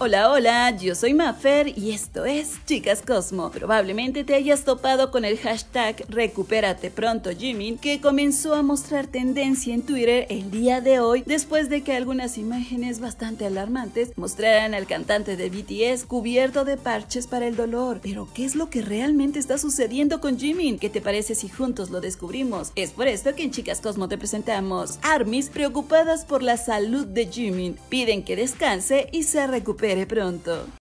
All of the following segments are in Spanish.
Hola, hola, yo soy Mafer y esto es Chicas Cosmo. Probablemente te hayas topado con el hashtag Recupérate pronto Jimmy, que comenzó a mostrar tendencia en Twitter el día de hoy después de que algunas imágenes bastante alarmantes mostraran al cantante de BTS cubierto de parches para el dolor. Pero, ¿qué es lo que realmente está sucediendo con Jimin? ¿Qué te parece si juntos lo descubrimos? Es por esto que en Chicas Cosmo te presentamos ARMYs preocupadas por la salud de Jimin. Piden que descanse y se recupere veré pronto.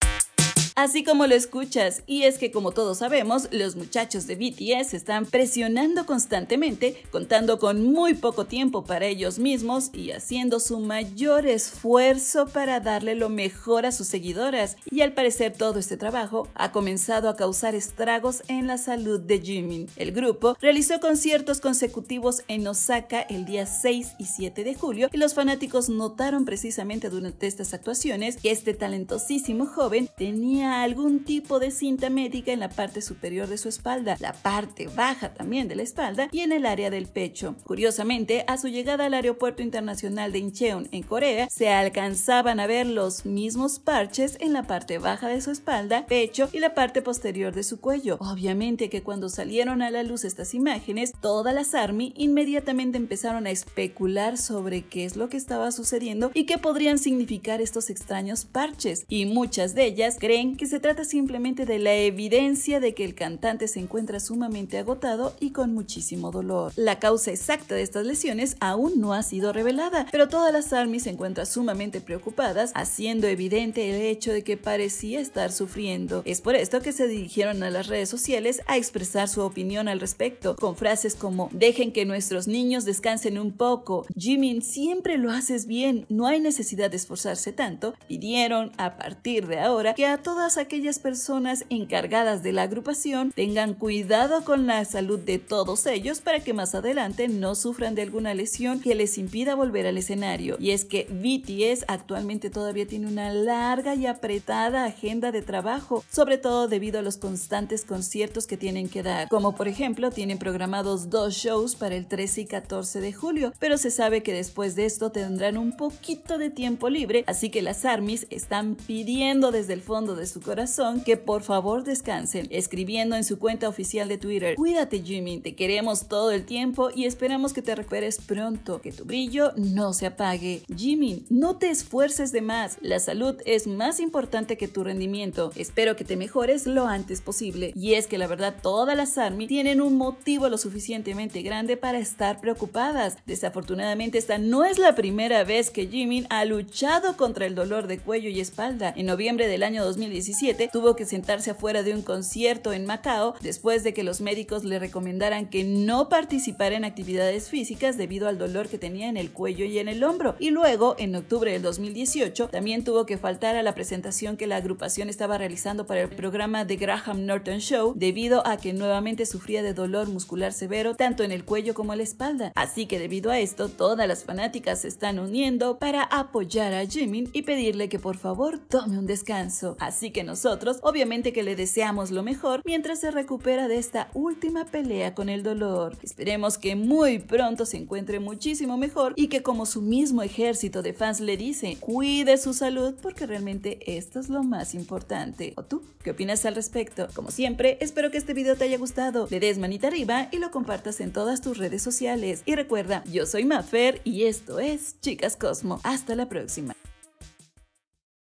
Así como lo escuchas, y es que como todos sabemos, los muchachos de BTS están presionando constantemente, contando con muy poco tiempo para ellos mismos y haciendo su mayor esfuerzo para darle lo mejor a sus seguidoras. Y al parecer todo este trabajo ha comenzado a causar estragos en la salud de Jimin. El grupo realizó conciertos consecutivos en Osaka el día 6 y 7 de julio y los fanáticos notaron precisamente durante estas actuaciones que este talentosísimo joven tenía algún tipo de cinta médica en la parte superior de su espalda, la parte baja también de la espalda y en el área del pecho. Curiosamente, a su llegada al aeropuerto internacional de Incheon, en Corea, se alcanzaban a ver los mismos parches en la parte baja de su espalda, pecho y la parte posterior de su cuello. Obviamente que cuando salieron a la luz estas imágenes, todas las ARMY inmediatamente empezaron a especular sobre qué es lo que estaba sucediendo y qué podrían significar estos extraños parches, y muchas de ellas creen que se trata simplemente de la evidencia de que el cantante se encuentra sumamente agotado y con muchísimo dolor. La causa exacta de estas lesiones aún no ha sido revelada, pero todas las ARMY se encuentran sumamente preocupadas, haciendo evidente el hecho de que parecía estar sufriendo. Es por esto que se dirigieron a las redes sociales a expresar su opinión al respecto, con frases como dejen que nuestros niños descansen un poco, Jimin siempre lo haces bien, no hay necesidad de esforzarse tanto, pidieron a partir de ahora que a todas aquellas personas encargadas de la agrupación tengan cuidado con la salud de todos ellos para que más adelante no sufran de alguna lesión que les impida volver al escenario. Y es que BTS actualmente todavía tiene una larga y apretada agenda de trabajo, sobre todo debido a los constantes conciertos que tienen que dar, como por ejemplo tienen programados dos shows para el 13 y 14 de julio, pero se sabe que después de esto tendrán un poquito de tiempo libre, así que las ARMYs están pidiendo desde el fondo de su corazón, que por favor descansen, escribiendo en su cuenta oficial de Twitter, cuídate Jimmy, te queremos todo el tiempo y esperamos que te recuperes pronto, que tu brillo no se apague. Jimmy, no te esfuerces de más, la salud es más importante que tu rendimiento, espero que te mejores lo antes posible. Y es que la verdad todas las ARMY tienen un motivo lo suficientemente grande para estar preocupadas. Desafortunadamente esta no es la primera vez que Jimin ha luchado contra el dolor de cuello y espalda. En noviembre del año 2017, tuvo que sentarse afuera de un concierto en Macao después de que los médicos le recomendaran que no participara en actividades físicas debido al dolor que tenía en el cuello y en el hombro. Y luego, en octubre del 2018, también tuvo que faltar a la presentación que la agrupación estaba realizando para el programa The Graham Norton Show debido a que nuevamente sufría de dolor muscular severo tanto en el cuello como en la espalda. Así que debido a esto, todas las fanáticas se están uniendo para apoyar a Jimin y pedirle que por favor tome un descanso. Así que, que nosotros, obviamente que le deseamos lo mejor mientras se recupera de esta última pelea con el dolor. Esperemos que muy pronto se encuentre muchísimo mejor y que como su mismo ejército de fans le dice, cuide su salud porque realmente esto es lo más importante. ¿O tú? ¿Qué opinas al respecto? Como siempre, espero que este video te haya gustado. Le des manita arriba y lo compartas en todas tus redes sociales. Y recuerda, yo soy Mafer y esto es Chicas Cosmo. Hasta la próxima.